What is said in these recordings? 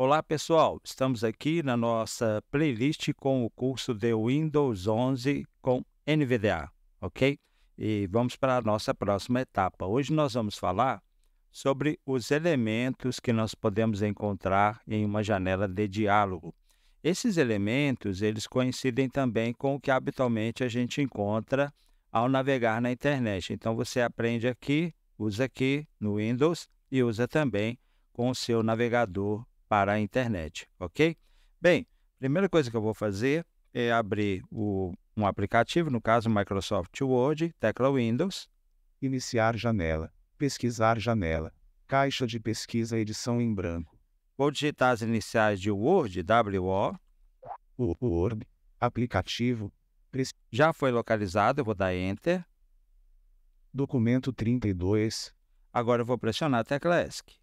Olá pessoal, estamos aqui na nossa playlist com o curso de Windows 11 com NVDA, ok? E vamos para a nossa próxima etapa. Hoje nós vamos falar sobre os elementos que nós podemos encontrar em uma janela de diálogo. Esses elementos, eles coincidem também com o que habitualmente a gente encontra ao navegar na internet. Então você aprende aqui, usa aqui no Windows e usa também com o seu navegador para a internet, ok? Bem, primeira coisa que eu vou fazer é abrir o, um aplicativo, no caso Microsoft Word, tecla Windows. Iniciar janela, pesquisar janela, caixa de pesquisa edição em branco. Vou digitar as iniciais de Word, W O, Word, aplicativo. Já foi localizado, eu vou dar Enter. Documento 32. Agora eu vou pressionar a tecla ESC.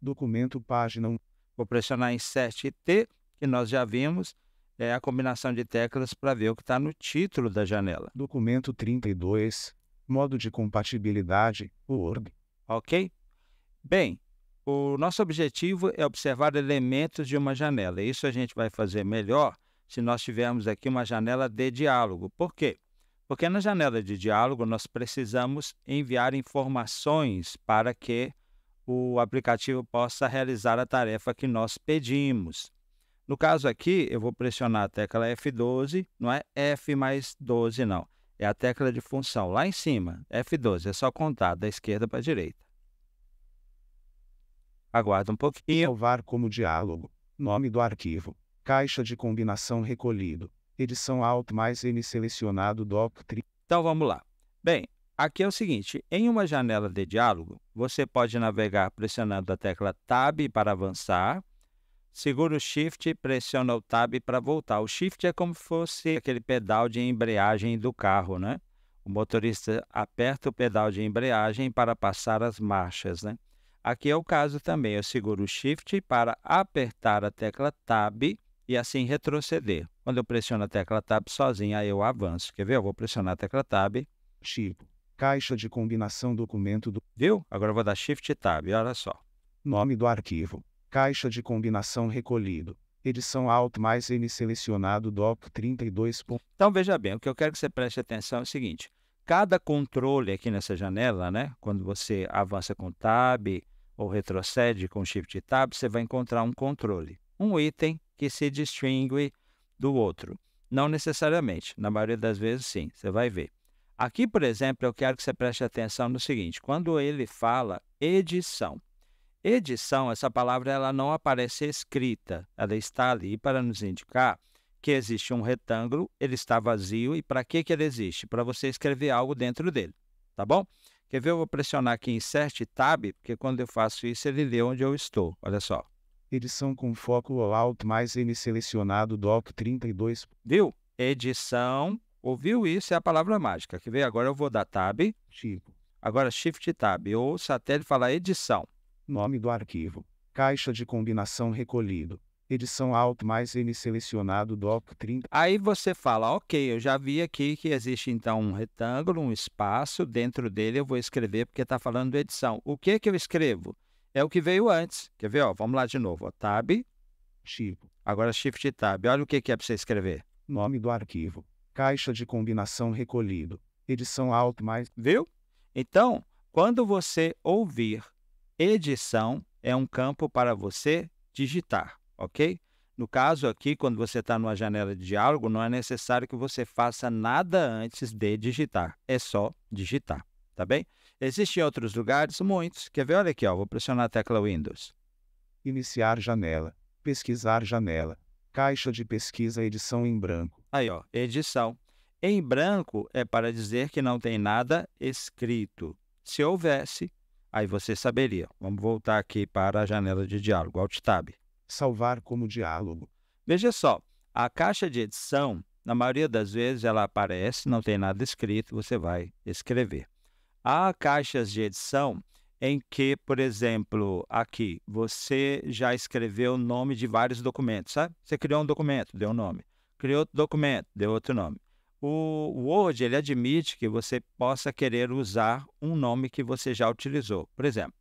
Documento página 1. Vou pressionar Insert e T, que nós já vimos, é a combinação de teclas para ver o que está no título da janela. Documento 32, modo de compatibilidade, Word. Ok? Bem, o nosso objetivo é observar elementos de uma janela. Isso a gente vai fazer melhor se nós tivermos aqui uma janela de diálogo. Por quê? Porque na janela de diálogo nós precisamos enviar informações para que o aplicativo possa realizar a tarefa que nós pedimos. No caso aqui, eu vou pressionar a tecla F12, não é F mais 12 não, é a tecla de função lá em cima, F12, é só contar da esquerda para a direita. Aguarda um pouquinho. Salvar como diálogo. Nome do arquivo. Caixa de combinação recolhido. Edição Alt mais N selecionado doc. Então vamos lá. Bem, Aqui é o seguinte: em uma janela de diálogo, você pode navegar pressionando a tecla Tab para avançar, segura o Shift e pressiona o Tab para voltar. O Shift é como se fosse aquele pedal de embreagem do carro, né? O motorista aperta o pedal de embreagem para passar as marchas, né? Aqui é o caso também: eu seguro o Shift para apertar a tecla Tab e assim retroceder. Quando eu pressiono a tecla Tab sozinho, aí eu avanço. Quer ver? Eu vou pressionar a tecla Tab. Chico. Caixa de combinação documento do. Viu? Agora eu vou dar Shift Tab, olha só. Nome do arquivo. Caixa de combinação recolhido. Edição Alt mais N selecionado DOC 32. Então veja bem, o que eu quero que você preste atenção é o seguinte. Cada controle aqui nessa janela, né? Quando você avança com Tab ou retrocede com Shift Tab, você vai encontrar um controle. Um item que se distingue do outro. Não necessariamente, na maioria das vezes sim, você vai ver. Aqui, por exemplo, eu quero que você preste atenção no seguinte: quando ele fala edição, edição, essa palavra ela não aparece escrita, ela está ali para nos indicar que existe um retângulo, ele está vazio e para que, que ele existe? Para você escrever algo dentro dele, tá bom? Quer ver? Eu vou pressionar aqui em Cert Tab, porque quando eu faço isso ele lê onde eu estou. Olha só. Edição com foco Alt mais M selecionado DOC 32. Viu? Edição Ouviu isso, é a palavra mágica. Quer ver? Agora eu vou dar tab. Tipo. Agora shift tab. Ou satélite falar edição. Nome do arquivo. Caixa de combinação recolhido. Edição alt mais M selecionado doc 30. Aí você fala, ok, eu já vi aqui que existe então um retângulo, um espaço. Dentro dele eu vou escrever porque está falando edição. O que que eu escrevo? É o que veio antes. Quer ver? Ó, vamos lá de novo. Ó, tab. Tipo. Agora shift tab. Olha o que, que é para você escrever. Nome do arquivo Caixa de combinação recolhido. Edição alto mais. Viu? Então, quando você ouvir edição, é um campo para você digitar, ok? No caso aqui, quando você está numa janela de diálogo, não é necessário que você faça nada antes de digitar. É só digitar, tá bem? Existem outros lugares? Muitos. Quer ver? Olha aqui, ó. vou pressionar a tecla Windows. Iniciar janela. Pesquisar janela. Caixa de pesquisa edição em branco. Aí, ó, edição. Em branco é para dizer que não tem nada escrito. Se houvesse, aí você saberia. Vamos voltar aqui para a janela de diálogo, Alt Tab. Salvar como diálogo. Veja só, a caixa de edição, na maioria das vezes ela aparece, não tem nada escrito, você vai escrever. Há caixas de edição em que, por exemplo, aqui, você já escreveu o nome de vários documentos, sabe? Você criou um documento, deu um nome. Criou outro documento, deu outro nome. O Word, ele admite que você possa querer usar um nome que você já utilizou. Por exemplo,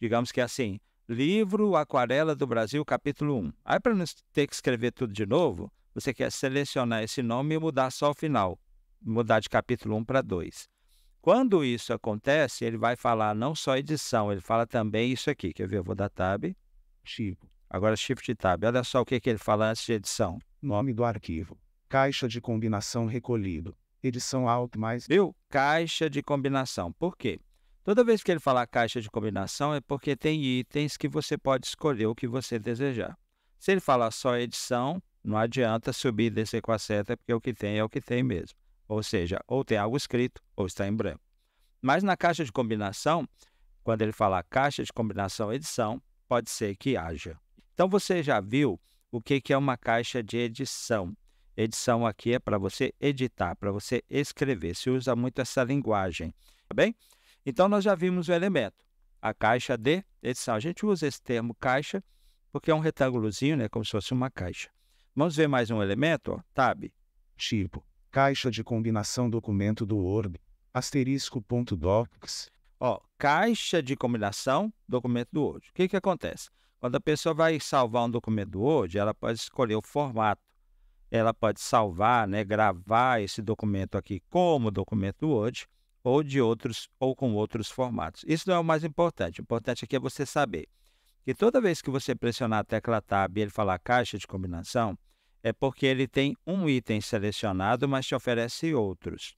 digamos que é assim, livro Aquarela do Brasil, capítulo 1. Aí, para não ter que escrever tudo de novo, você quer selecionar esse nome e mudar só o final, mudar de capítulo 1 para 2. Quando isso acontece, ele vai falar não só edição, ele fala também isso aqui. Quer ver? Eu vou dar tab. Arquivo. Agora Shift Tab. Olha só o que, que ele fala antes de edição. Nome do arquivo. Caixa de combinação recolhido. Edição Alt mais. Viu? Caixa de combinação. Por quê? Toda vez que ele falar caixa de combinação é porque tem itens que você pode escolher o que você desejar. Se ele falar só edição, não adianta subir e descer com a seta, porque o que tem é o que tem mesmo ou seja, ou tem algo escrito ou está em branco. Mas na caixa de combinação, quando ele falar caixa de combinação edição, pode ser que haja. Então você já viu o que é uma caixa de edição. Edição aqui é para você editar, para você escrever. Se usa muito essa linguagem, tá bem? Então nós já vimos o elemento, a caixa de edição. A gente usa esse termo caixa porque é um retângulozinho, né, como se fosse uma caixa. Vamos ver mais um elemento, ó, tab, tipo caixa de combinação documento do Word, asterisco.docs. Ó, caixa de combinação documento do Word. O que, que acontece? Quando a pessoa vai salvar um documento do Word, ela pode escolher o formato. Ela pode salvar, né, gravar esse documento aqui como documento do Word ou de outros ou com outros formatos. Isso não é o mais importante. O importante aqui é você saber que toda vez que você pressionar a tecla Tab e ele falar caixa de combinação, é porque ele tem um item selecionado, mas te oferece outros.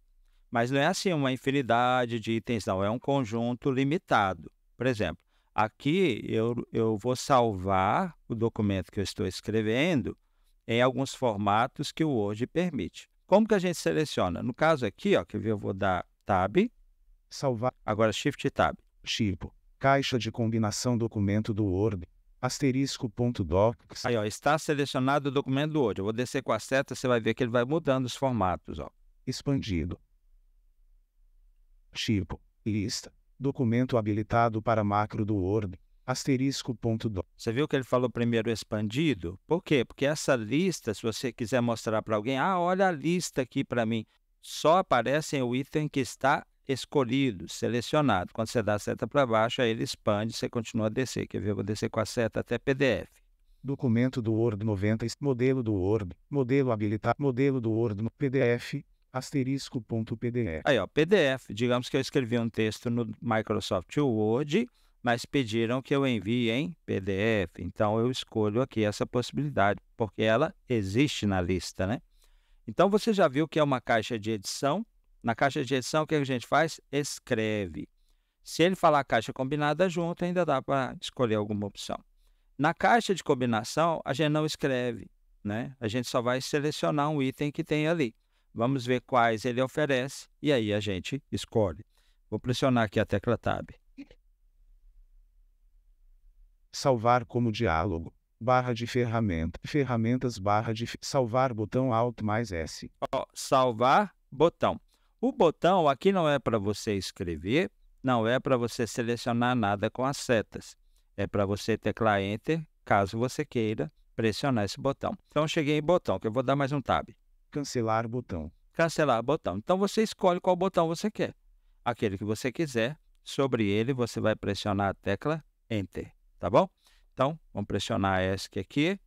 Mas não é assim uma infinidade de itens, não. É um conjunto limitado. Por exemplo, aqui eu, eu vou salvar o documento que eu estou escrevendo em alguns formatos que o Word permite. Como que a gente seleciona? No caso aqui, ó, que eu vou dar Tab. Salvar. Agora Shift Tab. Tipo. Caixa de combinação documento do Word asterisco.docs. Aí, ó, está selecionado o documento do Word. Eu vou descer com a seta, você vai ver que ele vai mudando os formatos, ó. Expandido. Tipo, lista. Documento habilitado para macro do Word. Asterisco.docs. Você viu que ele falou primeiro expandido? Por quê? Porque essa lista, se você quiser mostrar para alguém, ah, olha a lista aqui para mim, só aparece o item que está escolhido, selecionado. Quando você dá a seta para baixo, aí ele expande e você continua a descer. Quer ver? Eu vou descer com a seta até PDF. Documento do Word 90, modelo do Word, modelo habilitado, modelo do Word, PDF, asterisco.pdf. Aí, ó, PDF. Digamos que eu escrevi um texto no Microsoft Word, mas pediram que eu envie em PDF. Então, eu escolho aqui essa possibilidade, porque ela existe na lista, né? Então, você já viu que é uma caixa de edição na caixa de edição, o que a gente faz? Escreve. Se ele falar caixa combinada junto, ainda dá para escolher alguma opção. Na caixa de combinação, a gente não escreve, né? A gente só vai selecionar um item que tem ali. Vamos ver quais ele oferece e aí a gente escolhe. Vou pressionar aqui a tecla Tab. Salvar como diálogo. Barra de ferramenta. Ferramentas barra de salvar botão Alt mais S. salvar botão. O botão aqui não é para você escrever, não é para você selecionar nada com as setas. É para você teclar Enter, caso você queira pressionar esse botão. Então, cheguei em botão, que eu vou dar mais um tab. Cancelar botão. Cancelar botão. Então, você escolhe qual botão você quer. Aquele que você quiser. Sobre ele, você vai pressionar a tecla Enter, tá bom? Então, vamos pressionar ESC aqui.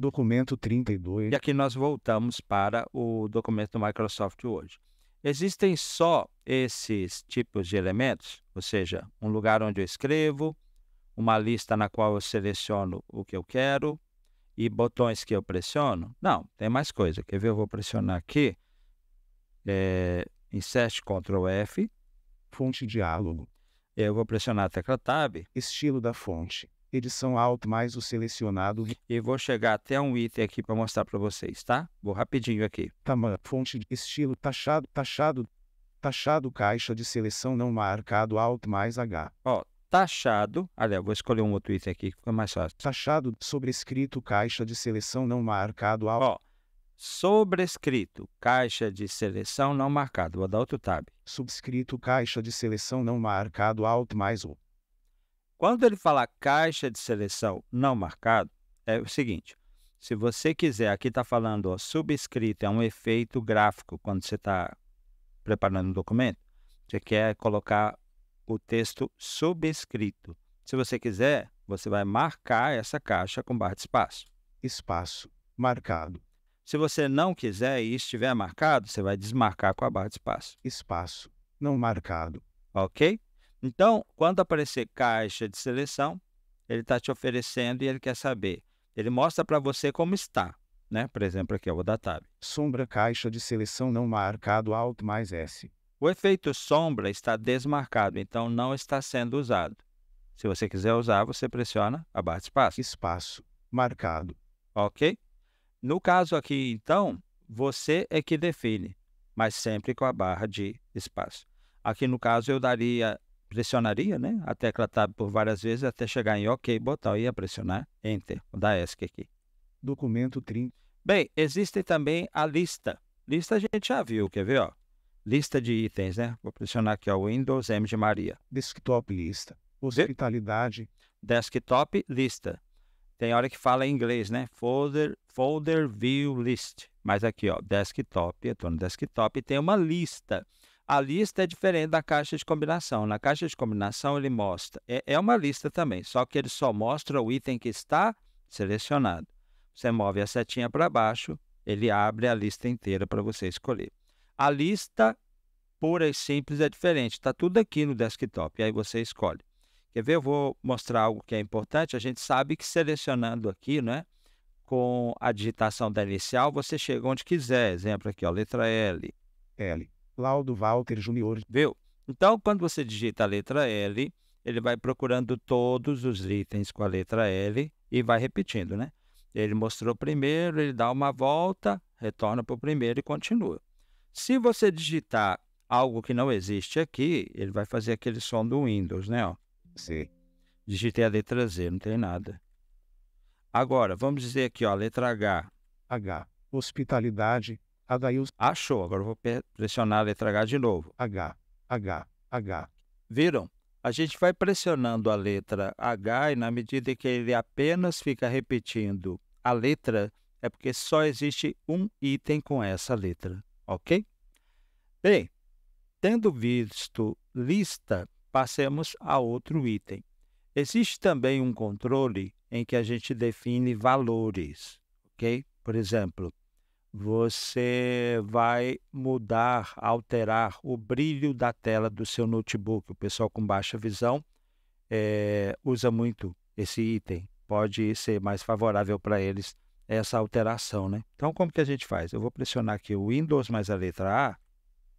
Documento 32. E aqui nós voltamos para o documento do Microsoft Word. Existem só esses tipos de elementos, ou seja, um lugar onde eu escrevo, uma lista na qual eu seleciono o que eu quero e botões que eu pressiono? Não, tem mais coisa. Quer ver? Eu vou pressionar aqui. É, insert Ctrl F. Fonte diálogo. Eu vou pressionar a tecla Tab. Estilo da fonte edição alto mais o selecionado. Eu vou chegar até um item aqui para mostrar para vocês, tá? Vou rapidinho aqui. Tamanho, tá, fonte, estilo, taxado, taxado, taxado, caixa de seleção não marcado, alt mais H. Ó, taxado, aliás, vou escolher um outro item aqui que fica mais fácil. Taxado, sobrescrito, caixa de seleção não marcado, alt. Ó, sobrescrito, caixa de seleção não marcado, vou dar outro tab. Subscrito, caixa de seleção não marcado, alt mais o. Quando ele fala caixa de seleção não marcado, é o seguinte: se você quiser, aqui está falando ó, subscrito, é um efeito gráfico quando você está preparando um documento. Você quer colocar o texto subscrito. Se você quiser, você vai marcar essa caixa com barra de espaço. Espaço marcado. Se você não quiser e estiver marcado, você vai desmarcar com a barra de espaço. Espaço não marcado. Ok? Então, quando aparecer caixa de seleção, ele está te oferecendo e ele quer saber. Ele mostra para você como está, né? Por exemplo, aqui eu vou dar tab. Sombra caixa de seleção não marcado Alt mais S. O efeito sombra está desmarcado, então não está sendo usado. Se você quiser usar, você pressiona a barra de espaço. Espaço marcado. Ok? No caso aqui, então, você é que define, mas sempre com a barra de espaço. Aqui no caso eu daria pressionaria, né? A tecla Tab tá por várias vezes até chegar em OK, botão e ia pressionar Enter, da ESC aqui. Documento 30. Bem, existe também a lista. Lista a gente já viu, quer ver, ó? Lista de itens, né? Vou pressionar aqui, ó, Windows M de Maria. Desktop lista. Hospitalidade. Desktop lista. Tem hora que fala em inglês, né? Folder, folder view list. Mas aqui, ó, desktop, eu tô no desktop e tem uma lista. A lista é diferente da caixa de combinação. Na né? caixa de combinação, ele mostra. É, é uma lista também, só que ele só mostra o item que está selecionado. Você move a setinha para baixo, ele abre a lista inteira para você escolher. A lista pura e simples é diferente. Está tudo aqui no desktop. Aí você escolhe. Quer ver? Eu vou mostrar algo que é importante. A gente sabe que selecionando aqui, né? Com a digitação da inicial, você chega onde quiser. Exemplo aqui, ó, letra L. L. Laudo Walter Júnior. Viu? Então, quando você digita a letra L, ele vai procurando todos os itens com a letra L e vai repetindo, né? Ele mostrou primeiro, ele dá uma volta, retorna para o primeiro e continua. Se você digitar algo que não existe aqui, ele vai fazer aquele som do Windows, né? Ó. Sim. Digitei a letra Z, não tem nada. Agora, vamos dizer aqui, ó, a letra H. H. Hospitalidade, Achou. Ah, Agora vou pressionar a letra H de novo. H, H, H. Viram? A gente vai pressionando a letra H e na medida que ele apenas fica repetindo a letra, é porque só existe um item com essa letra, ok? Bem, tendo visto lista, passemos a outro item. Existe também um controle em que a gente define valores, ok? Por exemplo, você vai mudar, alterar o brilho da tela do seu notebook. O pessoal com baixa visão é, usa muito esse item. Pode ser mais favorável para eles essa alteração, né? Então, como que a gente faz? Eu vou pressionar aqui o Windows mais a letra A.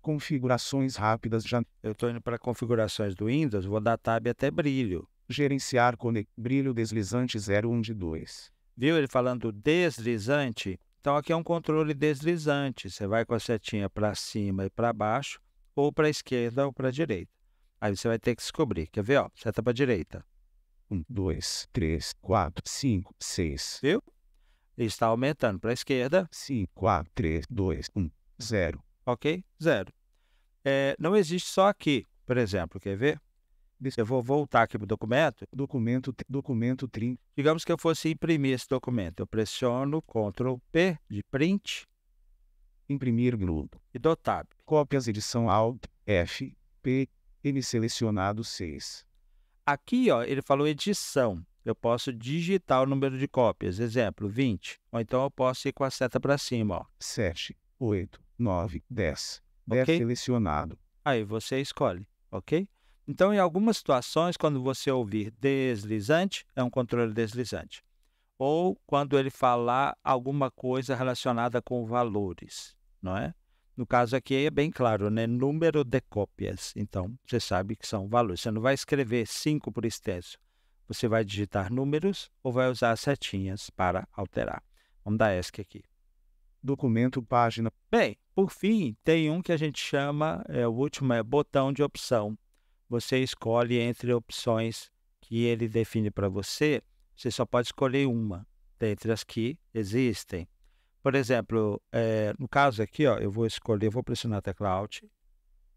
Configurações rápidas já. Eu estou indo para configurações do Windows, vou dar tab até brilho. Gerenciar brilho deslizante 01 de 2. Viu ele falando deslizante? Então aqui é um controle deslizante. Você vai com a setinha para cima e para baixo, ou para a esquerda ou para a direita. Aí você vai ter que descobrir. Quer ver? Ó, seta para a direita. Um, dois, três, quatro, cinco, seis. Viu? Está aumentando para a esquerda. Cinco, quatro, três, dois, um, zero. Ok? Zero. É, não existe só aqui, por exemplo. Quer ver? eu vou voltar aqui para o documento. Documento, documento 30. Digamos que eu fosse imprimir esse documento. Eu pressiono Ctrl P de print, imprimir grupo. E dou Tab. Cópias edição Alt F, P, M selecionado 6. Aqui, ó, ele falou edição. Eu posso digitar o número de cópias, exemplo, 20. Ou então eu posso ir com a seta para cima, ó. 7, 8, 9, 10. 10 selecionado. Aí você escolhe, ok? Então, em algumas situações, quando você ouvir deslizante, é um controle deslizante. Ou quando ele falar alguma coisa relacionada com valores, não é? No caso aqui é bem claro, né? Número de cópias. Então, você sabe que são valores. Você não vai escrever 5 por extenso. Você vai digitar números ou vai usar setinhas para alterar. Vamos dar ESC aqui. Documento, página. Bem, por fim, tem um que a gente chama, é, o último é botão de opção você escolhe entre opções que ele define para você, você só pode escolher uma dentre as que existem. Por exemplo, é, no caso aqui, ó, eu vou escolher, vou pressionar a tecla Alt.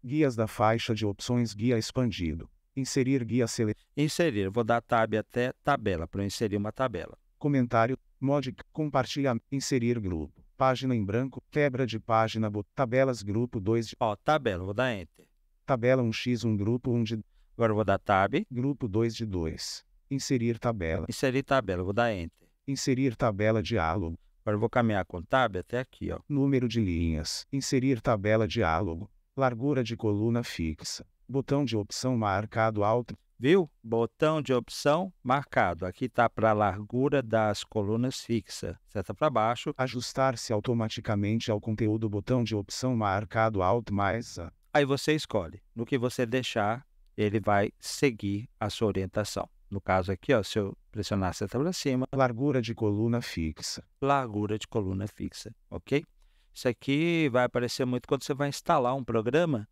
Guias da faixa de opções guia expandido. Inserir guia selecionado. Inserir, vou dar tab até tabela, para inserir uma tabela. Comentário, mod, compartilhar, inserir grupo, página em branco, quebra de página, tabelas grupo 2. De... Ó, tabela, vou dar Enter. Tabela 1x, um grupo 1 de... Agora eu vou dar tab. Grupo 2 de 2. Inserir tabela. Inserir tabela, vou dar enter. Inserir tabela diálogo. Agora eu vou caminhar com tab até aqui, ó. Número de linhas. Inserir tabela diálogo. Largura de coluna fixa. Botão de opção marcado alto. Viu? Botão de opção marcado. Aqui está para a largura das colunas fixa. Seta para baixo. Ajustar-se automaticamente ao conteúdo. Botão de opção marcado Alt mais A. Aí você escolhe. No que você deixar, ele vai seguir a sua orientação. No caso aqui, ó, se eu pressionar seta para cima. Largura de coluna fixa. Largura de coluna fixa, ok? Isso aqui vai aparecer muito quando você vai instalar um programa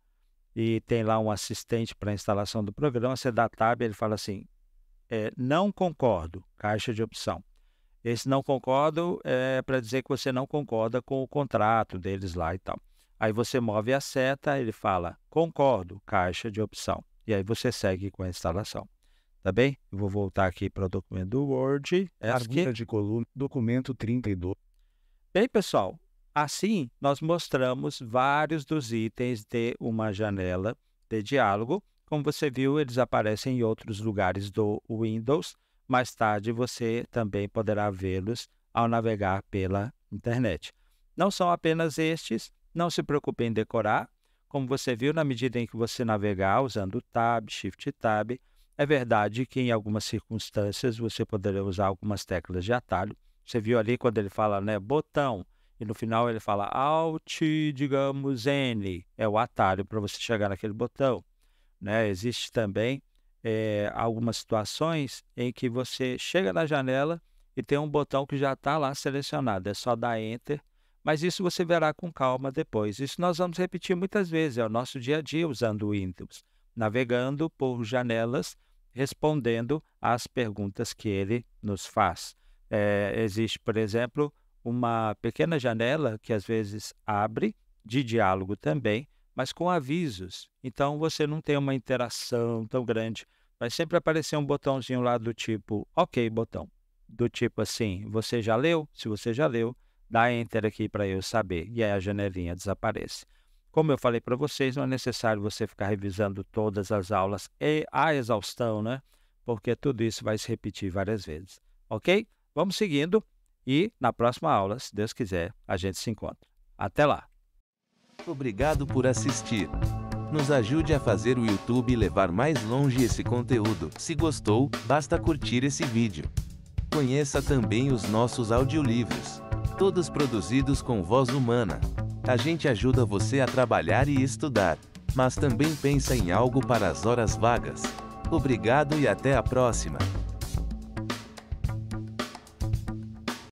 e tem lá um assistente para instalação do programa. Você dá tab, ele fala assim: é, não concordo, caixa de opção. Esse não concordo é para dizer que você não concorda com o contrato deles lá e tal. Aí você move a seta, ele fala concordo, caixa de opção. E aí você segue com a instalação. Tá bem? Eu vou voltar aqui para o documento do Word. Pergunta de coluna, documento 32. Bem, pessoal, assim nós mostramos vários dos itens de uma janela de diálogo. Como você viu, eles aparecem em outros lugares do Windows. Mais tarde você também poderá vê-los ao navegar pela internet. Não são apenas estes, não se preocupe em decorar. Como você viu, na medida em que você navegar usando Tab, Shift e Tab, é verdade que em algumas circunstâncias você poderia usar algumas teclas de atalho. Você viu ali quando ele fala né, botão, e no final ele fala Alt, digamos, N, é o atalho para você chegar naquele botão. Né? Existe também é, algumas situações em que você chega na janela e tem um botão que já está lá selecionado, é só dar Enter mas isso você verá com calma depois. Isso nós vamos repetir muitas vezes, é o nosso dia a dia usando o Windows, navegando por janelas, respondendo às perguntas que ele nos faz. É, existe, por exemplo, uma pequena janela que às vezes abre, de diálogo também, mas com avisos. Então você não tem uma interação tão grande. Vai sempre aparecer um botãozinho lá do tipo OK botão. Do tipo assim, você já leu? Se você já leu, Dá Enter aqui para eu saber. E aí a janelinha desaparece. Como eu falei para vocês, não é necessário você ficar revisando todas as aulas e a exaustão, né? Porque tudo isso vai se repetir várias vezes. Ok? Vamos seguindo e na próxima aula, se Deus quiser, a gente se encontra. Até lá! Obrigado por assistir. Nos ajude a fazer o YouTube levar mais longe esse conteúdo. Se gostou, basta curtir esse vídeo. Conheça também os nossos audiolivros todos produzidos com voz humana. A gente ajuda você a trabalhar e estudar, mas também pensa em algo para as horas vagas. Obrigado e até a próxima!